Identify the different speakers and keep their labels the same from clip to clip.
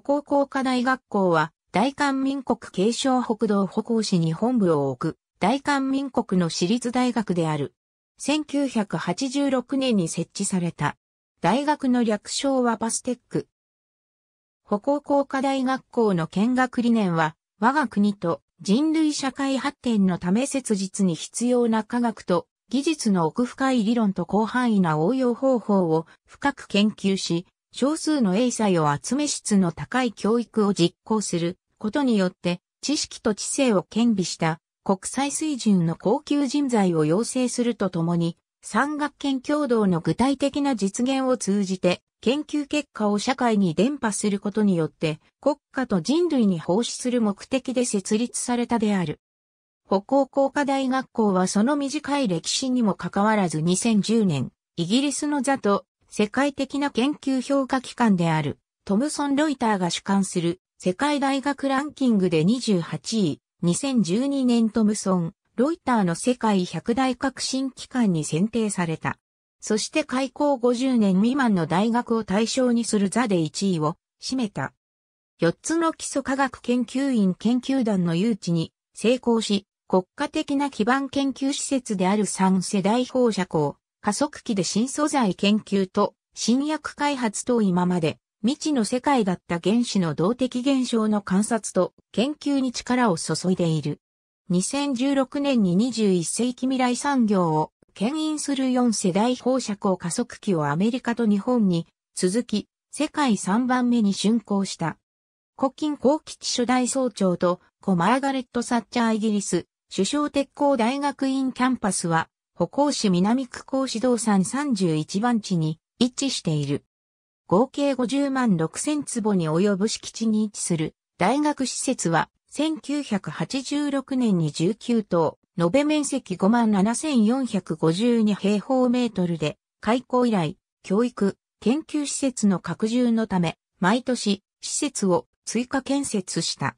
Speaker 1: 歩行工科大学校は、大韓民国継承北道歩行市に本部を置く、大韓民国の私立大学である。1986年に設置された。大学の略称はバステック。歩行工科大学校の見学理念は、我が国と人類社会発展のため切実に必要な科学と技術の奥深い理論と広範囲な応用方法を深く研究し、少数の英才を集め質の高い教育を実行することによって、知識と知性を兼備した国際水準の高級人材を養成するとともに、産学研共同の具体的な実現を通じて、研究結果を社会に伝播することによって、国家と人類に奉仕する目的で設立されたである。歩行工科大学校はその短い歴史にもかかわらず2010年、イギリスの座と世界的な研究評価機関である、トムソン・ロイターが主管する世界大学ランキングで28位、2012年トムソン、ロイターの世界100大革新機関に選定された。そして開校50年未満の大学を対象にする座で1位を占めた。4つの基礎科学研究院研究団の誘致に成功し、国家的な基盤研究施設である3世代放射校、加速器で新素材研究と新薬開発と今まで未知の世界だった原子の動的現象の観察と研究に力を注いでいる。2016年に21世紀未来産業を牽引する4世代放射光加速器をアメリカと日本に続き世界3番目に竣工した。古今高吉初代総長とコマーガレット・サッチャーイギリス首相鉄工大学院キャンパスは歩行市南区甲子道山31番地に位置している。合計50万6千坪に及ぶ敷地に位置する大学施設は1986年に19棟、延べ面積5万7452平方メートルで開校以来、教育、研究施設の拡充のため、毎年施設を追加建設した。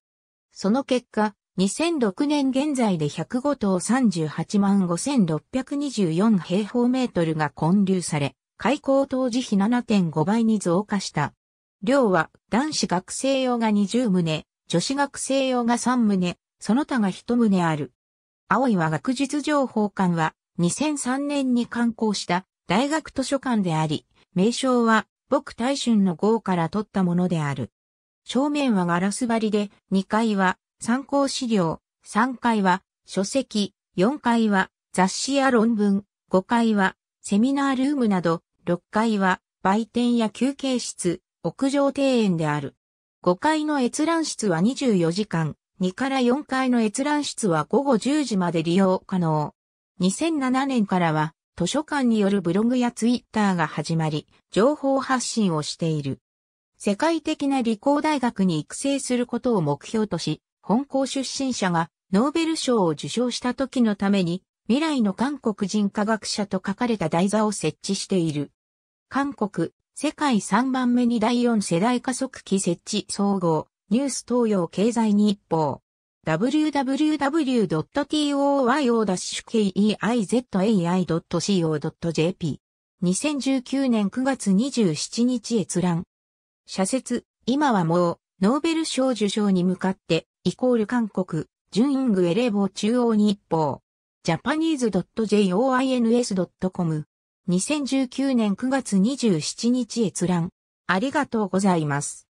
Speaker 1: その結果、2006年現在で105棟38万5624平方メートルが建立され、開校当時比7.5倍に増加した。量は男子学生用が20棟、女子学生用が3棟、その他が1棟ある。青岩学術情報館は2003年に刊行した大学図書館であり、名称は僕大春の号から取ったものである。正面はガラス張りで、2階は参考資料、3回は書籍、4回は雑誌や論文、5回はセミナールームなど、6回は売店や休憩室、屋上庭園である。5階の閲覧室は24時間、2から4階の閲覧室は午後10時まで利用可能。2007年からは図書館によるブログやツイッターが始まり、情報発信をしている。世界的な理工大学に育成することを目標とし、香港出身者がノーベル賞を受賞した時のために未来の韓国人科学者と書かれた台座を設置している。韓国、世界3番目に第4世代加速器設置総合、ニュース東洋経済日報。www.toyo-keizai.co.jp 2019年9月27日閲覧。社説、今はもう、ノーベル賞受賞に向かって、イコール韓国、ジュイングエレボー中央日報。japanese.joins.com。2019年9月27日閲覧。ありがとうございます。